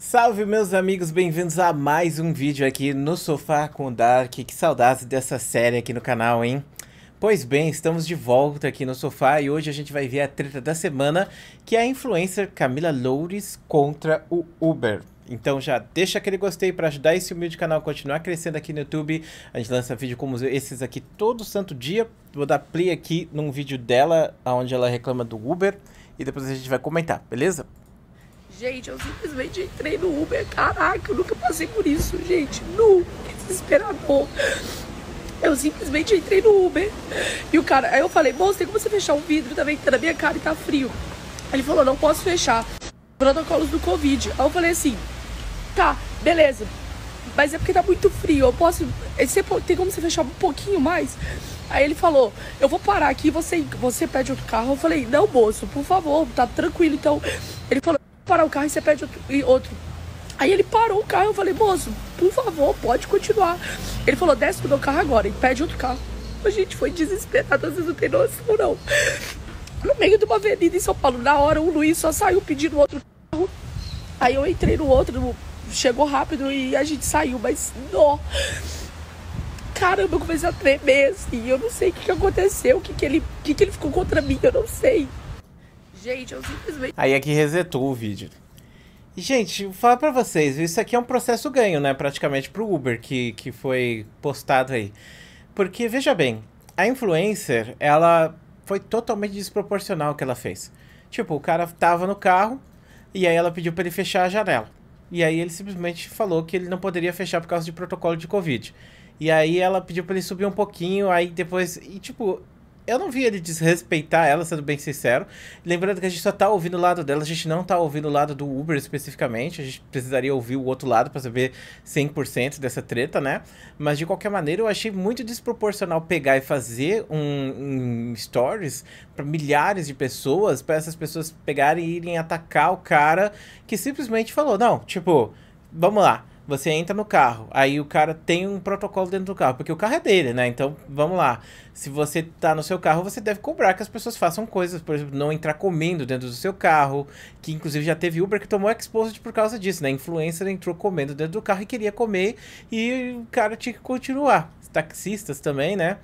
Salve meus amigos, bem-vindos a mais um vídeo aqui no Sofá com o Dark. Que saudade dessa série aqui no canal, hein? Pois bem, estamos de volta aqui no Sofá e hoje a gente vai ver a treta da semana, que é a influencer Camila Loures contra o Uber. Então já deixa aquele gostei para ajudar esse humilde canal a continuar crescendo aqui no YouTube. A gente lança vídeo como esses aqui todo santo dia. Vou dar play aqui num vídeo dela, onde ela reclama do Uber. E depois a gente vai comentar, beleza? Gente, eu simplesmente entrei no Uber. Caraca, eu nunca passei por isso, gente. Nu, desesperador. Eu simplesmente entrei no Uber. E o cara, aí eu falei, moço, tem como você fechar o vidro? Tá ventando minha cara e tá frio. Ele falou, não posso fechar. Protocolos do Covid. Aí eu falei assim, tá, beleza. Mas é porque tá muito frio. Eu posso. Eh, você, tem como você fechar um pouquinho mais? Aí ele falou, eu vou parar aqui, você, você pede outro carro. Eu falei, não, moço, por favor, tá tranquilo. Então, ele falou parar o carro e você pede outro. E outro. Aí ele parou o carro, eu falei, moço, por favor, pode continuar. Ele falou, desce do meu carro agora e pede outro carro. A gente foi desesperado, vezes não tem noção, não. No meio de uma avenida em São Paulo, na hora o Luiz só saiu pedindo outro carro. Aí eu entrei no outro, chegou rápido e a gente saiu, mas não. Caramba, eu comecei a tremer assim, eu não sei o que, que aconteceu, o que, que, ele, o que, que ele ficou contra mim, eu não sei. Gente, eu simplesmente. Aí é que resetou o vídeo. Gente, vou falar pra vocês, isso aqui é um processo ganho, né? Praticamente pro Uber que, que foi postado aí. Porque, veja bem, a influencer, ela foi totalmente desproporcional o que ela fez. Tipo, o cara tava no carro e aí ela pediu para ele fechar a janela. E aí ele simplesmente falou que ele não poderia fechar por causa de protocolo de Covid. E aí ela pediu para ele subir um pouquinho, aí depois. E tipo, eu não vi ele desrespeitar ela, sendo bem sincero. Lembrando que a gente só tá ouvindo o lado dela, a gente não tá ouvindo o lado do Uber especificamente. A gente precisaria ouvir o outro lado para saber 100% dessa treta, né? Mas de qualquer maneira, eu achei muito desproporcional pegar e fazer um, um stories para milhares de pessoas, para essas pessoas pegarem e irem atacar o cara que simplesmente falou: não, tipo, vamos lá você entra no carro, aí o cara tem um protocolo dentro do carro, porque o carro é dele, né? Então, vamos lá. Se você tá no seu carro, você deve cobrar que as pessoas façam coisas, por exemplo, não entrar comendo dentro do seu carro, que inclusive já teve Uber que tomou exposed por causa disso, né? A influencer entrou comendo dentro do carro e queria comer e o cara tinha que continuar. taxistas também, né?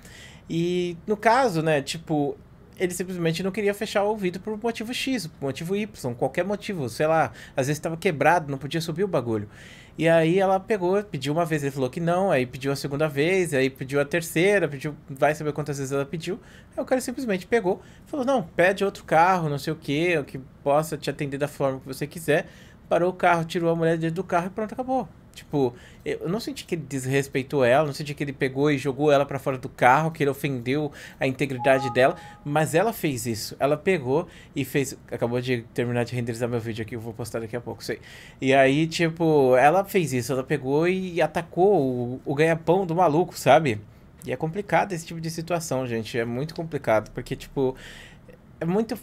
E no caso, né, tipo, ele simplesmente não queria fechar o ouvido por motivo X, por motivo Y, qualquer motivo, sei lá, às vezes estava quebrado, não podia subir o bagulho. E aí ela pegou, pediu uma vez, ele falou que não, aí pediu a segunda vez, aí pediu a terceira, pediu, vai saber quantas vezes ela pediu. Aí o cara simplesmente pegou, falou: "Não, pede outro carro, não sei o que, o que possa te atender da forma que você quiser". Parou o carro, tirou a mulher dentro do carro e pronto, acabou. Tipo, eu não senti que ele desrespeitou ela, não senti que ele pegou e jogou ela para fora do carro, que ele ofendeu a integridade dela, mas ela fez isso. Ela pegou e fez. Acabou de terminar de renderizar meu vídeo aqui, eu vou postar daqui a pouco, sei. E aí, tipo, ela fez isso, ela pegou e atacou o, o ganha-pão do maluco, sabe? E é complicado esse tipo de situação, gente. É muito complicado, porque, tipo, é muito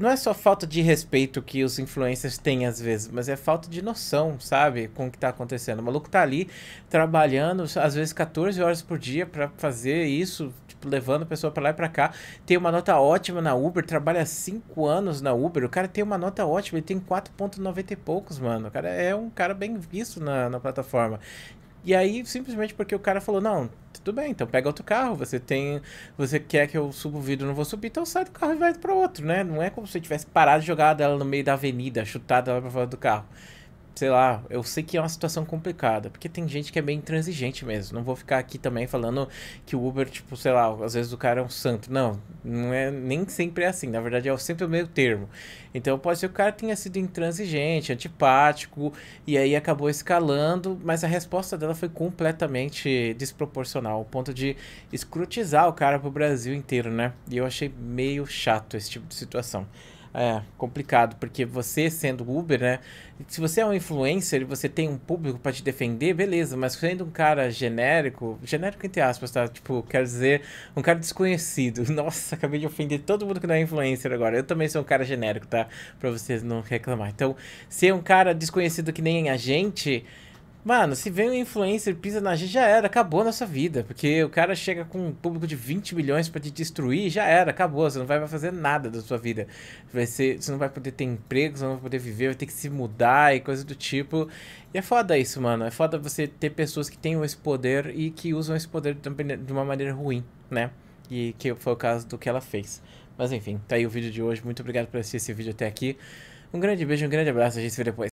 não é só falta de respeito que os influencers têm às vezes, mas é falta de noção, sabe? Com o que tá acontecendo. O maluco tá ali trabalhando, às vezes 14 horas por dia para fazer isso, tipo, levando a pessoa para lá e pra cá. Tem uma nota ótima na Uber, trabalha 5 anos na Uber. O cara tem uma nota ótima, ele tem 4,90 e poucos, mano. O cara é um cara bem visto na, na plataforma. E aí, simplesmente porque o cara falou, não, tudo bem, então pega outro carro, você tem. Você quer que eu suba o vidro, não vou subir, então sai do carro e vai para outro, né? Não é como se você tivesse parado e jogado ela no meio da avenida, chutado ela para fora do carro sei lá, eu sei que é uma situação complicada, porque tem gente que é bem intransigente mesmo. Não vou ficar aqui também falando que o Uber, tipo, sei lá, às vezes o cara é um santo. Não, não é nem sempre é assim. Na verdade, é sempre o meio termo. Então pode ser que o cara tenha sido intransigente, antipático, e aí acabou escalando, mas a resposta dela foi completamente desproporcional, ao ponto de escrutizar o cara pro Brasil inteiro, né? E eu achei meio chato esse tipo de situação. É, complicado, porque você sendo Uber, né? Se você é um influencer e você tem um público para te defender, beleza, mas sendo um cara genérico, genérico entre aspas, tá? Tipo, quer dizer, um cara desconhecido. Nossa, acabei de ofender todo mundo que não é influencer agora. Eu também sou um cara genérico, tá? Pra vocês não reclamar. Então, ser um cara desconhecido que nem a gente Mano, se vem um influencer pisa na gente, já era, acabou a nossa vida. Porque o cara chega com um público de 20 milhões para te destruir, já era, acabou. Você não vai fazer nada da sua vida. Vai ser, você não vai poder ter emprego, você não vai poder viver, vai ter que se mudar e coisa do tipo. E é foda isso, mano. É foda você ter pessoas que têm esse poder e que usam esse poder de uma maneira ruim, né? E que foi o caso do que ela fez. Mas enfim, tá aí o vídeo de hoje. Muito obrigado por assistir esse vídeo até aqui. Um grande beijo, um grande abraço. A gente se vê depois.